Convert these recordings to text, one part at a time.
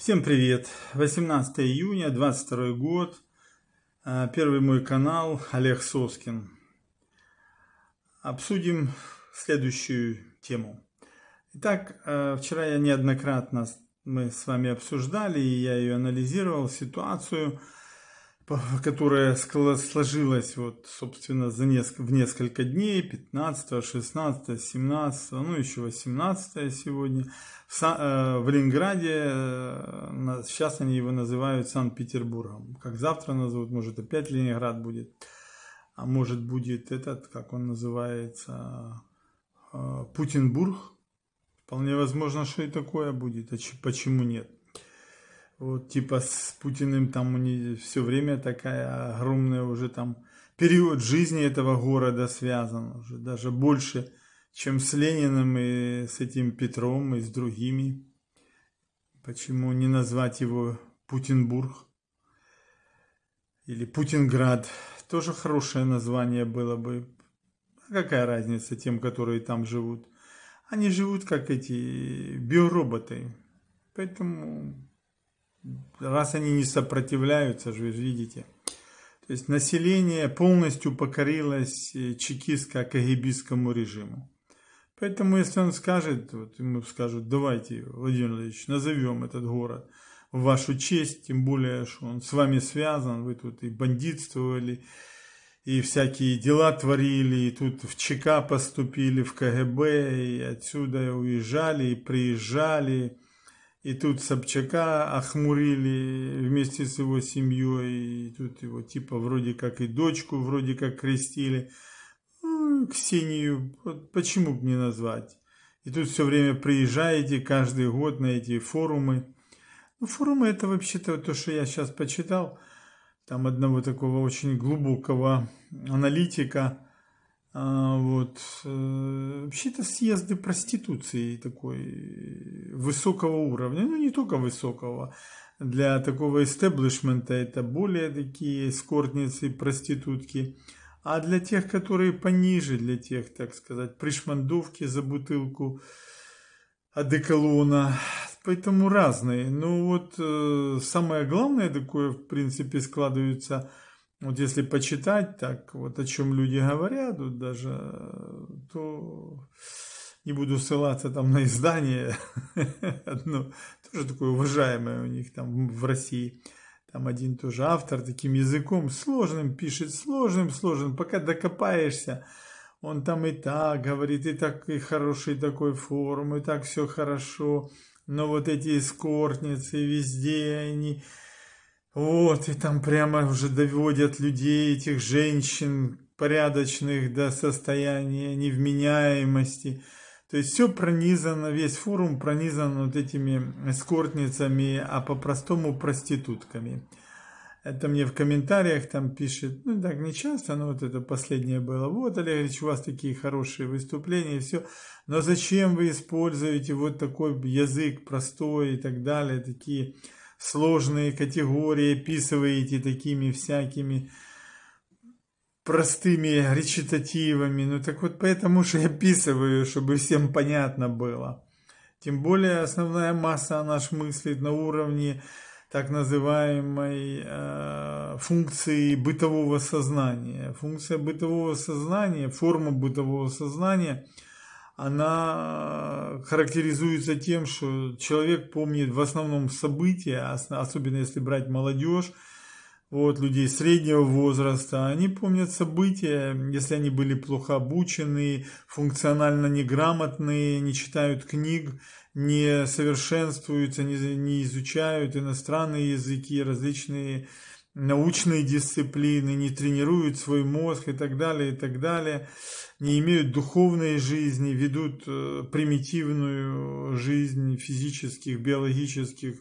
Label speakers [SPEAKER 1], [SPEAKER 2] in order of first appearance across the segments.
[SPEAKER 1] Всем привет! 18 июня, 22 год. А, первый мой канал Олег Соскин. Обсудим следующую тему. Итак, а, вчера я неоднократно мы с вами обсуждали, и я ее анализировал, ситуацию – которая сложилась вот, собственно, за несколько, в несколько дней, 15, 16, 17, ну еще 18 сегодня, в, Сан, э, в Ленинграде, э, сейчас они его называют Санкт-Петербургом, как завтра назовут, может опять Ленинград будет, а может будет этот, как он называется, э, Путинбург, вполне возможно, что и такое будет, а ч, почему нет. Вот типа с Путиным там у них все время такая огромная уже там период жизни этого города связан уже. Даже больше, чем с Лениным и с этим Петром и с другими. Почему не назвать его Путинбург или Путинград? Тоже хорошее название было бы. А какая разница тем, которые там живут? Они живут как эти биороботы. Поэтому раз они не сопротивляются, же видите. То есть население полностью покорилось э, чекистско-кагибистскому режиму. Поэтому, если он скажет, вот ему скажут, давайте, Владимир Владимирович, назовем этот город в вашу честь, тем более, что он с вами связан, вы тут и бандитствовали, и всякие дела творили, и тут в ЧК поступили, в КГБ, и отсюда уезжали, и приезжали, и тут Собчака охмурили вместе с его семьей. И тут его типа вроде как и дочку вроде как крестили. Ну, Ксению почему бы не назвать? И тут все время приезжаете каждый год на эти форумы. Ну, форумы это вообще-то то, что я сейчас почитал. Там одного такого очень глубокого аналитика – а, вот. Э, вообще-то съезды проституции такой э, высокого уровня, ну не только высокого, для такого истеблишмента это более такие скортницы, проститутки, а для тех, которые пониже, для тех, так сказать, пришмандовки за бутылку одеколона, поэтому разные. Но ну, вот э, самое главное такое, в принципе, складывается – вот если почитать так, вот о чем люди говорят, вот даже, то не буду ссылаться там на издание одно, тоже такое уважаемое у них там в России. Там один тоже автор таким языком сложным пишет, сложным, сложным, пока докопаешься. Он там и так говорит, и так и хороший такой форум, и так все хорошо. Но вот эти скортницы везде они вот, и там прямо уже доводят людей, этих женщин порядочных до состояния невменяемости. То есть все пронизано, весь форум пронизан вот этими эскортницами, а по-простому проститутками. Это мне в комментариях там пишет, ну так не часто, но вот это последнее было. Вот, Олег Ильич, у вас такие хорошие выступления и все. Но зачем вы используете вот такой язык простой и так далее, такие сложные категории описываете такими всякими простыми речитативами. Ну так вот поэтому же я описываю, чтобы всем понятно было. Тем более основная масса, наш мыслит на уровне так называемой э, функции бытового сознания. Функция бытового сознания, форма бытового сознания – она характеризуется тем, что человек помнит в основном события, особенно если брать молодежь, вот, людей среднего возраста, они помнят события, если они были плохо обучены, функционально неграмотные, не читают книг, не совершенствуются, не, не изучают иностранные языки, различные научные дисциплины, не тренируют свой мозг и так далее, и так далее, не имеют духовной жизни, ведут э, примитивную жизнь физических, биологических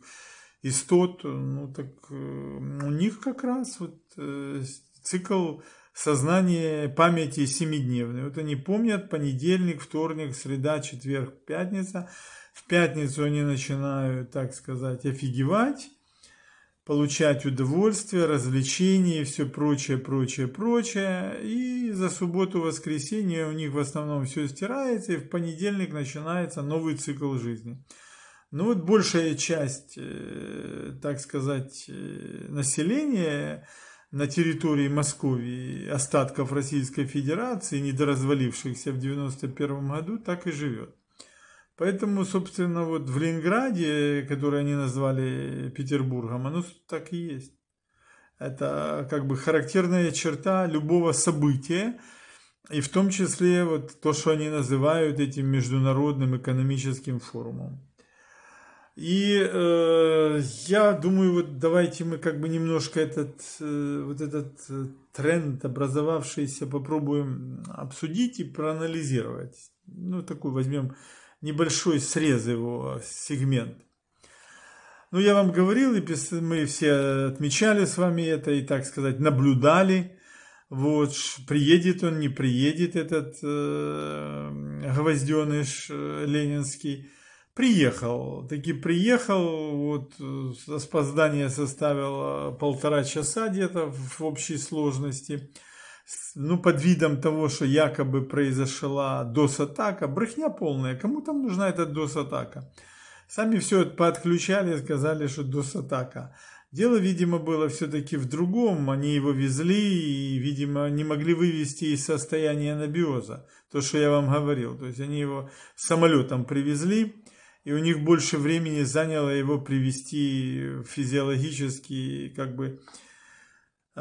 [SPEAKER 1] истот, ну так э, у них как раз вот э, цикл сознания памяти семидневный. Вот они помнят понедельник, вторник, среда, четверг, пятница. В пятницу они начинают, так сказать, офигевать, получать удовольствие, развлечения и все прочее, прочее, прочее. И за субботу-воскресенье у них в основном все стирается, и в понедельник начинается новый цикл жизни. Ну вот большая часть, э, так сказать, э, населения на территории Московии, остатков Российской Федерации, недоразвалившихся в 1991 году, так и живет. Поэтому, собственно, вот в Ленинграде, который они назвали Петербургом, оно так и есть. Это как бы характерная черта любого события, и в том числе вот то, что они называют этим международным экономическим форумом. И э, я думаю, вот давайте мы как бы немножко этот, э, вот этот тренд образовавшийся попробуем обсудить и проанализировать. Ну, такую возьмем небольшой срез его а, сегмент. Ну, я вам говорил, и мы все э, отмечали с вами это, и, так сказать, наблюдали, вот, приедет он, не приедет этот э, гвозденыш э, ленинский. Приехал, таки приехал, вот, э, опоздание составило полтора часа где-то в общей сложности ну, под видом того, что якобы произошла DOS-атака. Брехня полная. Кому там нужна эта DOS-атака? Сами все подключали, сказали, что DOS-атака. Дело, видимо, было все-таки в другом. Они его везли и, видимо, не могли вывести из состояния анабиоза. То, что я вам говорил. То есть они его самолетом привезли, и у них больше времени заняло его привести в физиологический, как бы,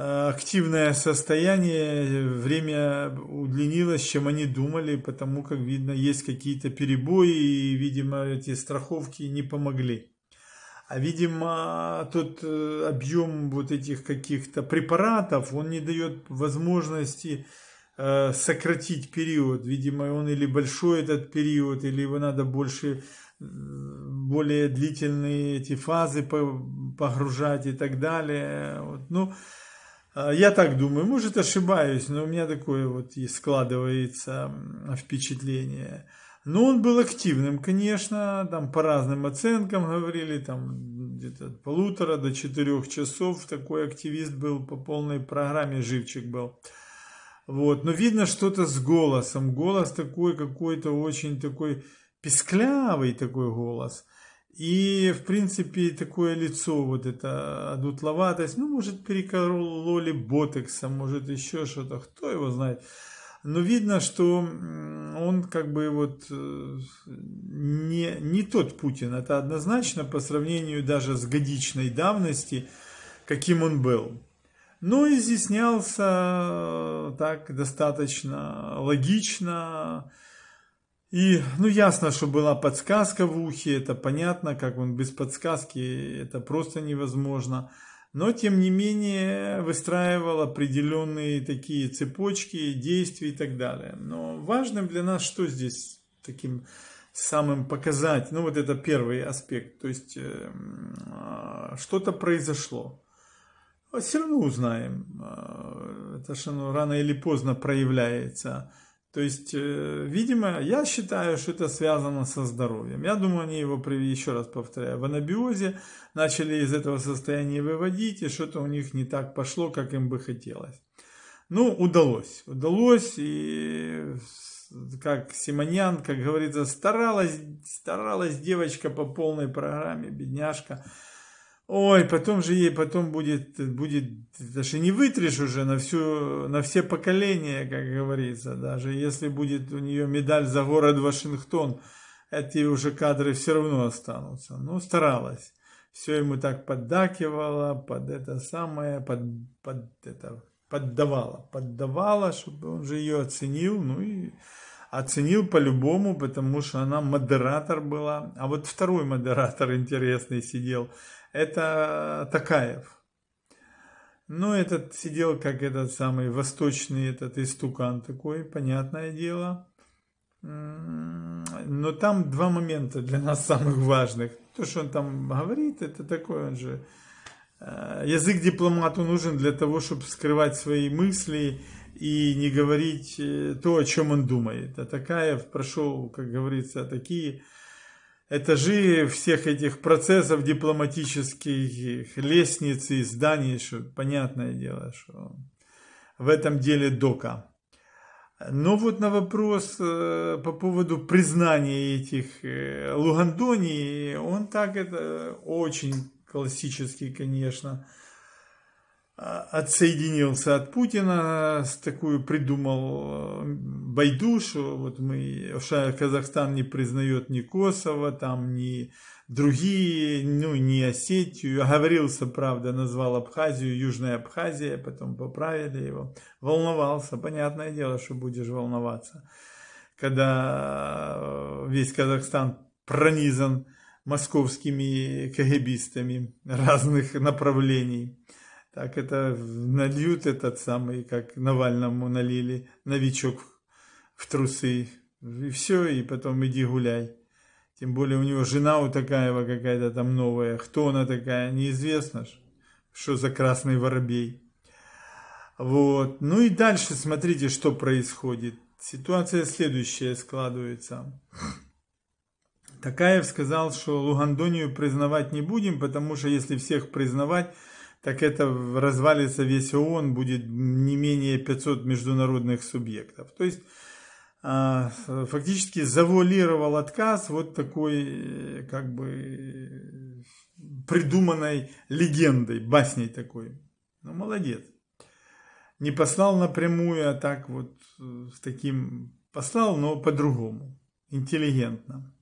[SPEAKER 1] Э, активное состояние, время удлинилось, чем они думали, потому как, видно, есть какие-то перебои, и, видимо, эти страховки не помогли. А, видимо, тот э, объем вот этих каких-то препаратов, он не дает возможности э, сократить период. Видимо, он или большой этот период, или его надо больше, более длительные эти фазы погружать и так далее. Вот. Ну, а, я так думаю, может ошибаюсь, но у меня такое вот и складывается впечатление. Но ну, он был активным, конечно, там по разным оценкам говорили, там где-то от полутора до четырех часов такой активист был, по полной программе живчик был. Вот, но видно что-то с голосом, голос такой какой-то очень такой песклявый такой голос – и, в принципе, такое лицо вот это, одутловатость. Ну, может, перекололи Ботексом, может, еще что-то, кто его знает. Но видно, что он как бы вот э, не, не тот Путин. Это однозначно по сравнению даже с годичной давности, каким он был. Но изъяснялся э, так достаточно логично, и, ну, ясно, что была подсказка в ухе, это понятно, как он без подсказки, это просто невозможно. Но, тем не менее, выстраивал определенные такие цепочки действий и так далее. Но важным для нас, что здесь таким самым показать, ну, вот это первый аспект, то есть, э, а, что-то произошло. Все равно узнаем, а, это же оно рано или поздно проявляется – то есть, э, видимо, я считаю, что это связано со здоровьем. Я думаю, они его, еще раз повторяю, в анабиозе начали из этого состояния выводить, и что-то у них не так пошло, как им бы хотелось. Ну, удалось. Удалось, и как Симонян, как говорится, старалась, старалась девочка по полной программе, бедняжка. Ой, потом же ей потом будет, будет, даже не вытрешь уже на всю, на все поколения, как говорится, даже если будет у нее медаль за город Вашингтон, эти уже кадры все равно останутся. Ну, старалась. Все ему так поддакивала, под это самое, под, под это, поддавала, поддавала, чтобы он же ее оценил, ну и оценил по-любому, потому что она модератор была. А вот второй модератор интересный сидел – это Такаев. Ну, этот сидел как этот самый восточный этот истукан такой, понятное дело. Но там два момента для нас самых важных. То, что он там говорит, это такое, он же... Э, язык дипломату нужен для того, чтобы скрывать свои мысли и не говорить э, то, о чем он думает. А Такаев прошел, как говорится, такие этажи всех этих процессов дипломатических, лестниц и зданий, что, понятное дело, что в этом деле дока. Но вот на вопрос э, по поводу признания этих э, Лугандоний, он так это э, очень классический, конечно, а, отсоединился от Путина, с такую придумал э, Байду, что вот мы, Казахстан не признает ни Косово, там ни другие, ну не Осетию, оговорился, правда, назвал Абхазию, Южная Абхазия, а потом поправили его, волновался, понятное дело, что будешь волноваться, когда э, весь Казахстан пронизан московскими кагебистами разных направлений так это нальют этот самый, как Навальному налили, новичок в трусы, и все, и потом иди гуляй. Тем более у него жена у Такаева какая-то там новая, кто она такая, неизвестно ж, что за красный воробей. Вот, ну и дальше смотрите, что происходит. Ситуация следующая складывается. Такаев сказал, что Лугандонию признавать не будем, потому что если всех признавать, так это развалится весь ООН, будет не менее 500 международных субъектов. То есть а, фактически завуалировал отказ вот такой э, как бы придуманной легендой, басней такой. Ну, молодец. Не послал напрямую, а так вот э, с таким послал, но по-другому, интеллигентно.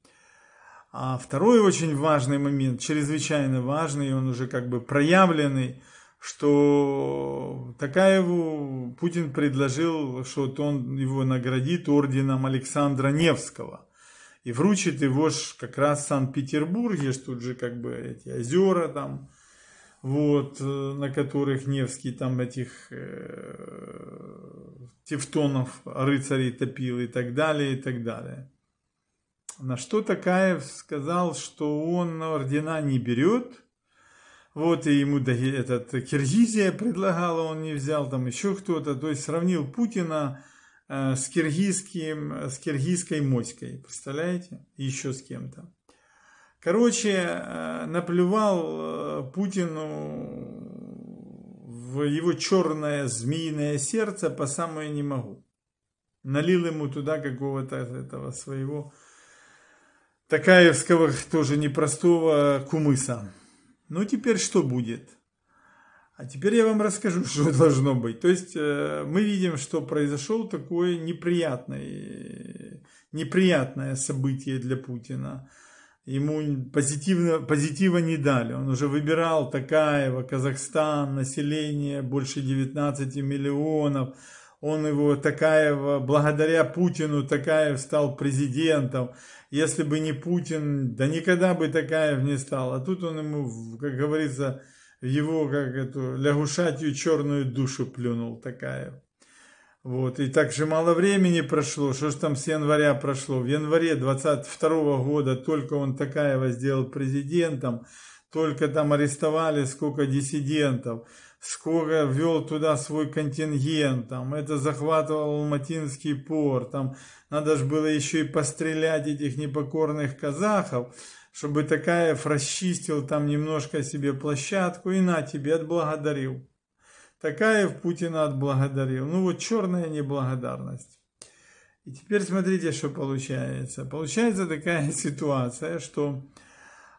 [SPEAKER 1] А второй очень важный момент, чрезвычайно важный, он уже как бы проявленный, что Такаеву Путин предложил, что он его наградит орденом Александра Невского. И вручит его ж как раз в Санкт-Петербурге, что тут же как бы эти озера там, вот, э, на которых Невский там этих э, тевтонов, рыцарей топил и так далее, и так далее. На что Такаев сказал, что он ордена не берет. Вот, и ему этот, Киргизия предлагала, он не взял, там еще кто-то. То есть сравнил Путина э, с, киргизским, с киргизской моськой, представляете? Еще с кем-то. Короче, э, наплевал э, Путину в его черное змеиное сердце по самое не могу. Налил ему туда какого-то этого своего Такаевского тоже непростого кумыса. Ну теперь что будет? А теперь я вам расскажу, что должно быть. То есть э, мы видим, что произошел такое неприятное, неприятное событие для Путина. Ему позитивно, позитива не дали. Он уже выбирал Такаева, Казахстан, население больше 19 миллионов – он его Такаева, благодаря Путину такая стал президентом. Если бы не Путин, да никогда бы Такаев не стал. А тут он ему, как говорится, его как эту лягушатью черную душу плюнул такая. Вот, и так же мало времени прошло, что ж там с января прошло. В январе 22 года только он Такаева сделал президентом, только там арестовали сколько диссидентов скоро ввел туда свой контингент, там, это захватывал Алматинский порт, там, надо же было еще и пострелять этих непокорных казахов, чтобы Такаев расчистил там немножко себе площадку и на тебе отблагодарил. Такаев Путина отблагодарил. Ну вот черная неблагодарность. И теперь смотрите, что получается. Получается такая ситуация, что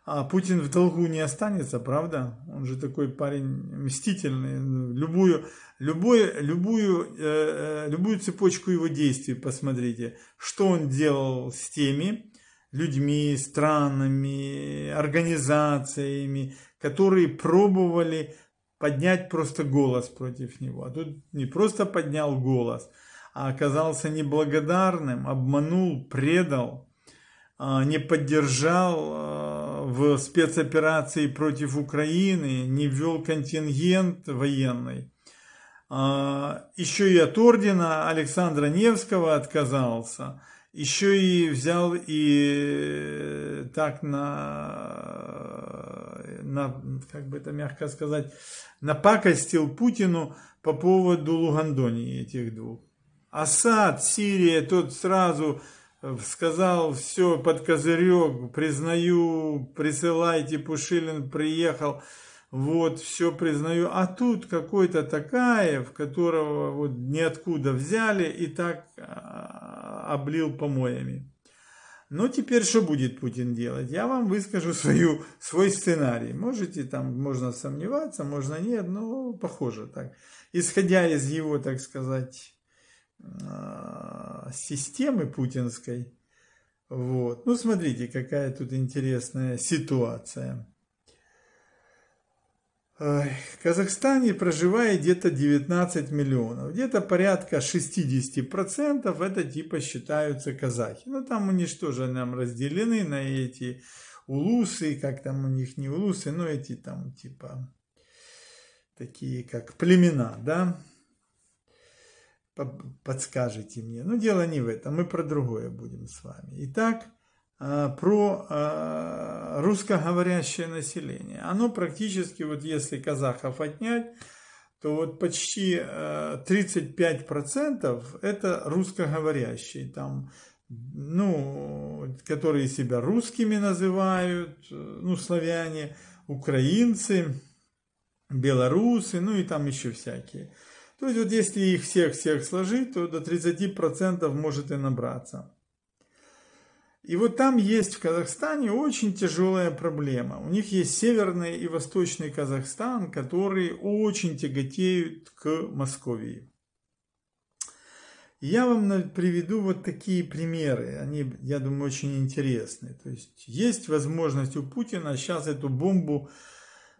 [SPEAKER 1] а Путин в долгу не останется, правда? Он же такой парень мстительный. Любую, любую, любую, э, э, любую цепочку его действий посмотрите. Что он делал с теми людьми, странами, организациями, которые пробовали поднять просто голос против него. А тут не просто поднял голос, а оказался неблагодарным, обманул, предал – а, не поддержал а, в спецоперации против Украины, не ввел контингент военный. А, еще и от ордена Александра Невского отказался, еще и взял и э, так на, на как бы это мягко сказать, напакостил Путину по поводу Лугандонии этих двух. Асад, Сирия, тот сразу сказал, все, под козырек, признаю, присылайте, Пушилин приехал, вот, все признаю. А тут какой-то Такаев, которого вот ниоткуда взяли и так а, облил помоями. Но «Ну, теперь что будет Путин делать? Я вам выскажу свою, свой сценарий. Можете там, можно сомневаться, можно нет, но похоже так. Исходя из его, так сказать, а, системы путинской. Вот. Ну, смотрите, какая тут интересная ситуация. В Казахстане проживает где-то 19 миллионов. Где-то порядка 60% это типа считаются казахи. Но ну, там они что же нам разделены на эти улусы, как там у них не улусы, но эти там типа такие как племена, да подскажете мне. Но ну, дело не в этом, мы про другое будем с вами. Итак, а, про а, русскоговорящее население. Оно практически, вот если казахов отнять, то вот почти 35% а, это русскоговорящие, там, ну, которые себя русскими называют, ну, славяне, украинцы, белорусы, ну и там еще всякие. То есть вот если их всех-всех сложить, то до 30% и набраться. И вот там есть в Казахстане очень тяжелая проблема. У них есть северный и восточный Казахстан, которые очень тяготеют к Московии. Я вам приведу вот такие примеры. Они, я думаю, очень интересны. То есть есть возможность у Путина сейчас эту бомбу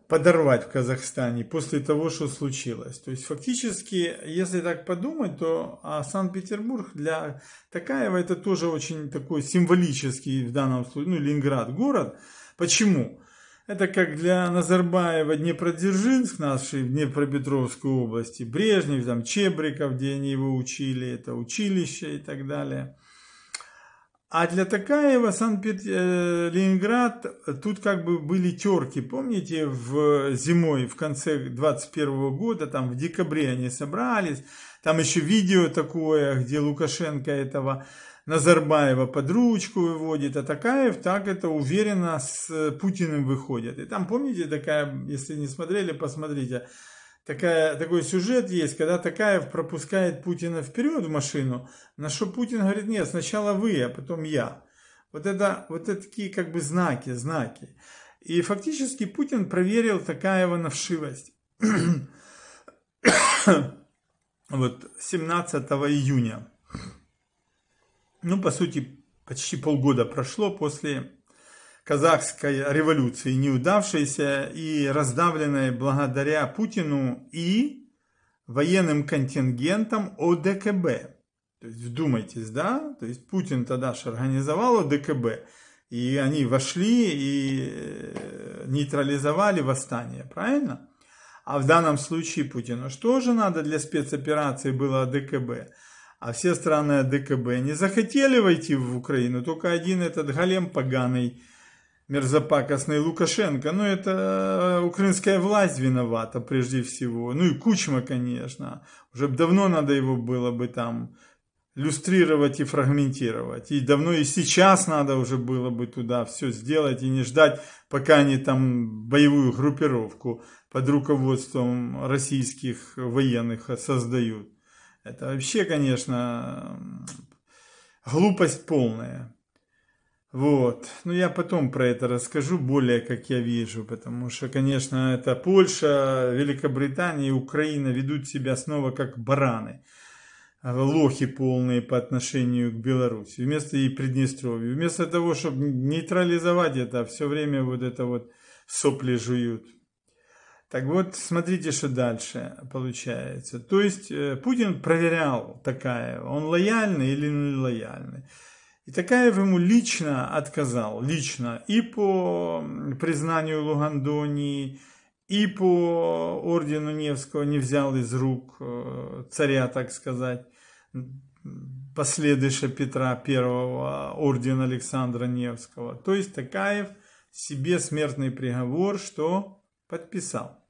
[SPEAKER 1] подорвать в Казахстане после того, что случилось. То есть фактически, если так подумать, то а, Санкт-Петербург для Такаева это тоже очень такой символический в данном случае, ну, Ленинград город. Почему? Это как для Назарбаева Днепродзержинск, нашей в Днепропетровской области, Брежнев, там, Чебриков, где они его учили, это училище и так далее – а для Такаева Санкт-Ленинград э, петербург тут как бы были терки. Помните, в зимой, в конце 21 года, там в декабре они собрались. Там еще видео такое, где Лукашенко этого Назарбаева под ручку выводит, а Такаев так это уверенно с э, Путиным выходит. И там, помните, такая, если не смотрели, посмотрите, такая, такой сюжет есть, когда Такаев пропускает Путина вперед в машину, на что Путин говорит, нет, сначала вы, а потом я. Вот это, вот это такие как бы знаки, знаки. И фактически Путин проверил Такаева на вшивость. вот 17 июня. Ну, по сути, почти полгода прошло после казахской революции, неудавшейся и раздавленной благодаря Путину и военным контингентам ОДКБ. То есть вдумайтесь, да? То есть Путин тогда же организовал ОДКБ, и они вошли и э, нейтрализовали восстание, правильно? А в данном случае Путину что же надо для спецоперации было ОДКБ? А все страны ОДКБ не захотели войти в Украину, только один этот голем поганый – мерзопакостный Лукашенко. но ну, это э, украинская власть виновата прежде всего. Ну и Кучма, конечно. Уже давно надо его было бы там люстрировать и фрагментировать. И давно и сейчас надо уже было бы туда все сделать и не ждать, пока они там боевую группировку под руководством российских военных создают. Это вообще, конечно, глупость полная. Вот. Ну, я потом про это расскажу более, как я вижу, потому что, конечно, это Польша, Великобритания и Украина ведут себя снова как бараны. А лохи полные по отношению к Беларуси, вместо и Приднестровью. Вместо того, чтобы нейтрализовать это, все время вот это вот сопли жуют. Так вот, смотрите, что дальше получается. То есть, э, Путин проверял такая, он лояльный или не лояльный. И Такаев ему лично отказал, лично, и по признанию Лугандонии, и по ордену Невского не взял из рук э, царя, так сказать, последующего Петра Первого, орден Александра Невского. То есть Такаев себе смертный приговор, что подписал.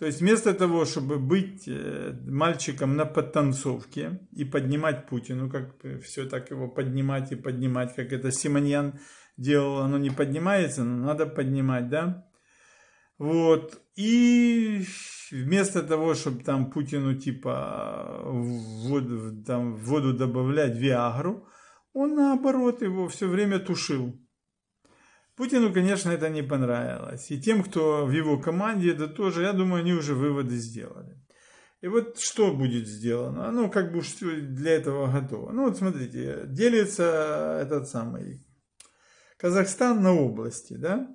[SPEAKER 1] То есть вместо того, чтобы быть э, мальчиком на подтанцовке и поднимать Путину, как все так его поднимать и поднимать, как это Симоньян делал, оно не поднимается, но надо поднимать, да? Вот, и вместо того, чтобы там Путину типа в воду, там, в воду добавлять Виагру, он наоборот его все время тушил. Путину, конечно, это не понравилось. И тем, кто в его команде, это тоже, я думаю, они уже выводы сделали. И вот что будет сделано? ну как бы для этого готово. Ну вот смотрите, делится этот самый Казахстан на области, да?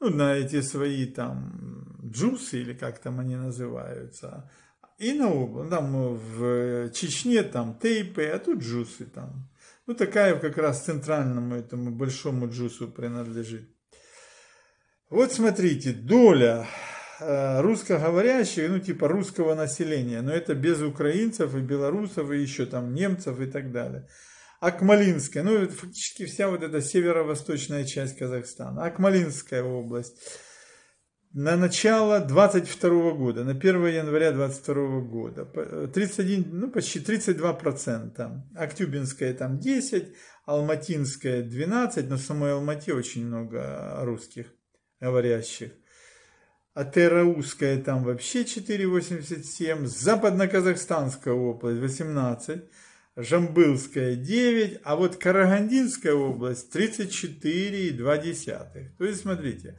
[SPEAKER 1] Ну, на эти свои там джусы или как там они называются. И на область, там в Чечне там тейпы, а тут джусы там. Ну, Такаев как раз центральному этому большому джусу принадлежит. Вот смотрите, доля э, русскоговорящих, ну типа русского населения, но это без украинцев и белорусов и еще там немцев и так далее. Акмалинская, ну фактически вся вот эта северо-восточная часть Казахстана, Акмалинская область на начало 22 года, на 1 января 22 года, 31, э, ну почти 32 процента, Актюбинская там 10, Алматинская 12, но в самой Алмате очень много русских говорящих. А Терауская там вообще 4,87, Западно-Казахстанская область 18, Жамбылская 9, а вот Карагандинская область 34,2. То есть смотрите,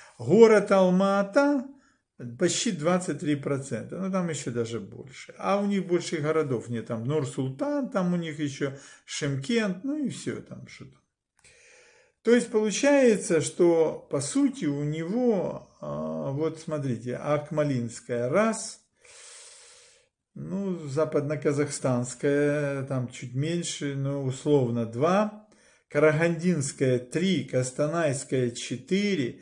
[SPEAKER 1] Город Алма-Ата почти 23%, ну там еще даже больше. А у них больше городов нет, там Нур-Султан, там у них еще Шимкент, ну и все там что-то. То есть получается, что по сути у него, а, вот смотрите, Акмалинская раз, ну, западно-казахстанская там чуть меньше, но условно два, Карагандинская три, Кастанайская четыре,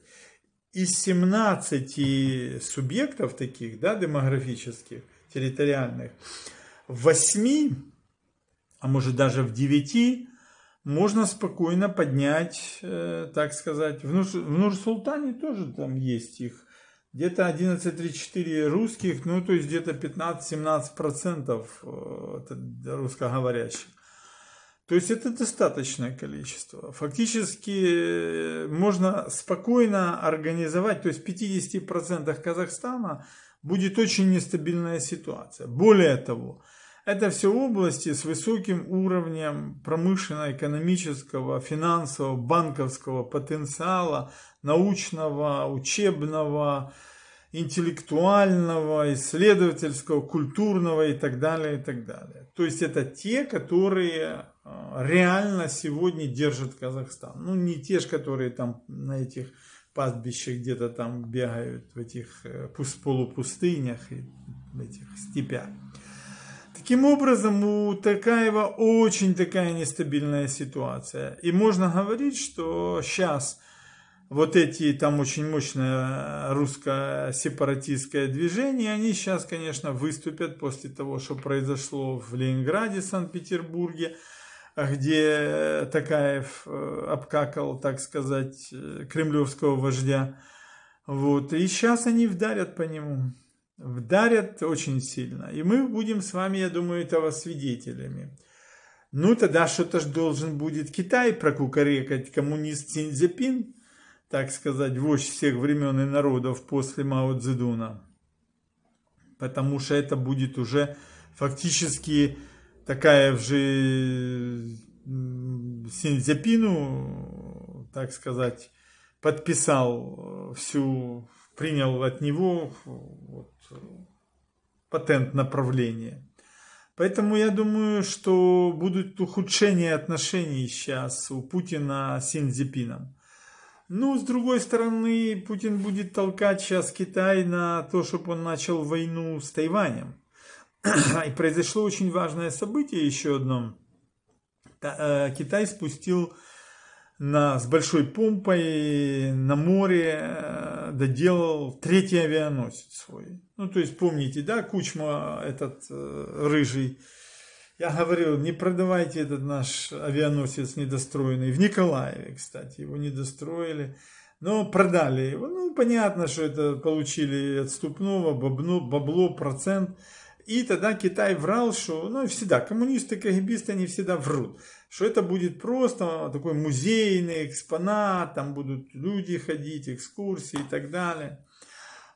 [SPEAKER 1] из 17 субъектов таких, да, демографических, территориальных, в 8, а может даже в 9 можно спокойно поднять, э, так сказать, в, Нур, в Нур-Султане тоже там есть их, где-то 11,34 русских, ну то есть где-то 15-17% э, э, русскоговорящих. То есть это достаточное количество. Фактически э, можно спокойно организовать, то есть в 50% Казахстана будет очень нестабильная ситуация. Более того, это все области с высоким уровнем промышленно-экономического, финансового, банковского потенциала, научного, учебного, интеллектуального, исследовательского, культурного и так далее, и так далее. То есть это те, которые реально сегодня держит Казахстан. Ну, не те же, которые там на этих пастбищах где-то там бегают, в этих э, полупустынях и в этих степях. Таким образом, у Такаева очень такая нестабильная ситуация. И можно говорить, что сейчас вот эти там очень мощное русско-сепаратистское движение, они сейчас, конечно, выступят после того, что произошло в Ленинграде, Санкт-Петербурге. А где Такаев э, обкакал, так сказать, э, кремлевского вождя. Вот. И сейчас они вдарят по нему. Вдарят очень сильно. И мы будем с вами, я думаю, этого свидетелями. Ну, тогда что-то же должен будет Китай прокукарекать, коммунист Синьцзепин, так сказать, вождь всех времен и народов после Мао Цзэдуна. Потому что это будет уже фактически такая же Синдзяпину, так сказать, подписал э, всю, принял от него вот, патент направления. Поэтому я думаю, что будут ухудшения отношений сейчас у Путина с Синдзипином. Ну, с другой стороны, Путин будет толкать сейчас Китай на то, чтобы он начал войну с Тайванем. И произошло очень важное событие еще одно. Э, Китай спустил на, с большой помпой на море э, доделал третий авианосец свой. Ну, то есть, помните, да, Кучма этот э, рыжий. Я говорил, не продавайте этот наш авианосец недостроенный. В Николаеве, кстати, его недостроили, Но продали его. Ну, понятно, что это получили отступного, бабло, бабло процент и тогда Китай врал, что, ну, всегда, коммунисты, КГБисты, они всегда врут, что это будет просто такой музейный экспонат, там будут люди ходить, экскурсии и так далее.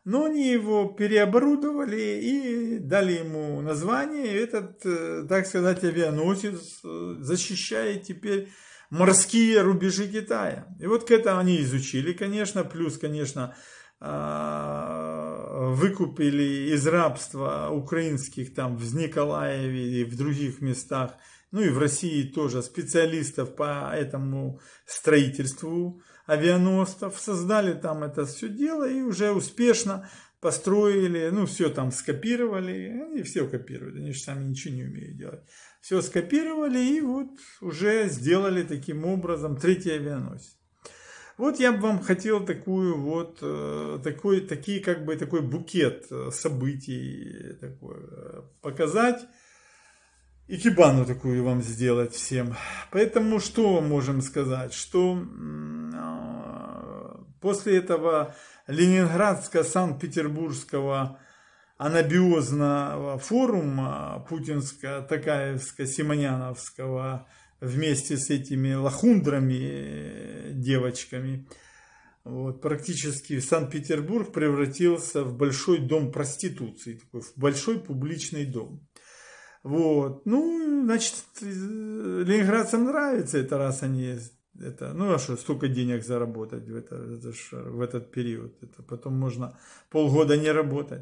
[SPEAKER 1] Но они его переоборудовали и дали ему название. И этот, э, так сказать, авианосец э, защищает теперь морские рубежи Китая. И вот к этому они изучили, конечно, плюс, конечно, а, выкупили из рабства украинских там в Николаеве и в других местах, ну и в России тоже специалистов по этому строительству авианосцев, создали там это все дело и уже успешно построили, ну все там скопировали, и все копируют, они же сами ничего не умеют делать. Все скопировали и вот уже сделали таким образом третий авианосец. Вот я бы вам хотел такую вот, э, такой, такие как бы такой букет э, событий такой, э, показать. И кибану такую вам сделать всем. Поэтому что можем сказать? Что а, после этого Ленинградско-Санкт-Петербургского анабиозного форума путинско-такаевско-симоняновского вместе с этими лохундрами, э, девочками. Вот, практически Санкт-Петербург превратился в большой дом проституции, такой, в большой публичный дом. Вот, ну, значит, э, ленинградцам нравится это, раз они это, ну а что, столько денег заработать в, это, это ж, в этот период, это потом можно полгода не работать.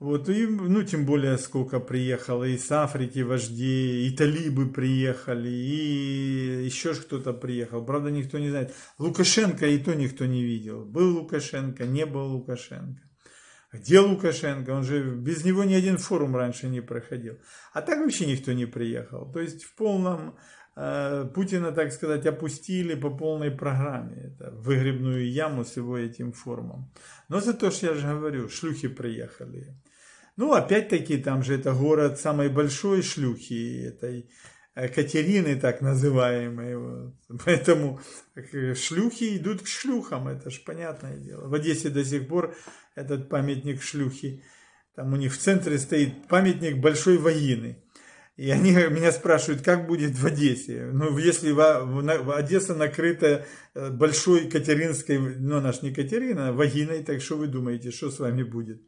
[SPEAKER 1] Вот, и, ну, тем более, сколько приехало из Африки вожди, и талибы приехали, и еще ж кто-то приехал. Правда, никто не знает. Лукашенко и то никто не видел. Был Лукашенко, не был Лукашенко. Где Лукашенко? Он же без него ни один форум раньше не проходил. А так вообще никто не приехал. То есть в полном э, Путина, так сказать, опустили по полной программе. Это выгребную яму с его этим форумом. Но за то, что я же говорю, шлюхи приехали. Ну, опять-таки, там же это город самой большой шлюхи, этой э, Катерины так называемой. Поэтому э, шлюхи идут к шлюхам, это же понятное дело. В Одессе до сих пор этот памятник шлюхи. Там у них в центре стоит памятник большой воины. И они э, меня спрашивают, как будет в Одессе. Ну, если Одесса накрыта большой катеринской, ну, она же не Катерина, а вагиной, так что вы думаете, что с вами будет?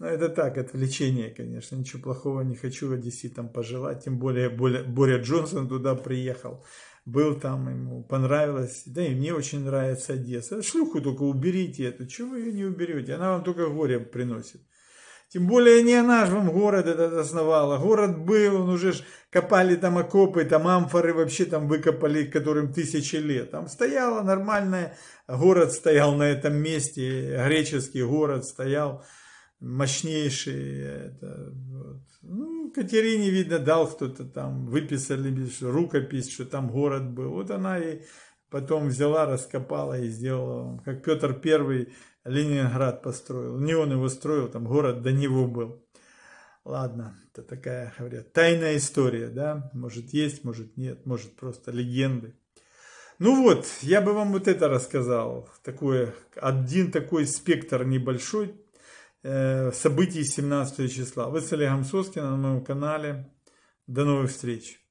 [SPEAKER 1] Но ну, это так, отвлечение, конечно. Ничего плохого не хочу Одессе там пожелать. Тем более Боря Джонсон туда приехал. Был там, ему понравилось. Да и мне очень нравится Одесса. Шлюху только уберите эту. Чего вы ее не уберете? Она вам только горе приносит. Тем более не она же вам город этот основала. Город был, он уже ж копали там окопы, там амфоры вообще там выкопали, которым тысячи лет. Там стояла нормальная, город стоял на этом месте, греческий город стоял мощнейшие. Это, вот. Ну, Катерине, видно, дал кто-то там, выписали что рукопись, что там город был. Вот она и потом взяла, раскопала и сделала. Как Петр Первый Ленинград построил. Не он его строил, там город до него был. Ладно, это такая, говорят, тайная история, да? Может есть, может нет, может просто легенды. Ну вот, я бы вам вот это рассказал. такой один такой спектр небольшой Э, событий 17 числа. Вы с Олегом Соскиным на моем канале. До новых встреч!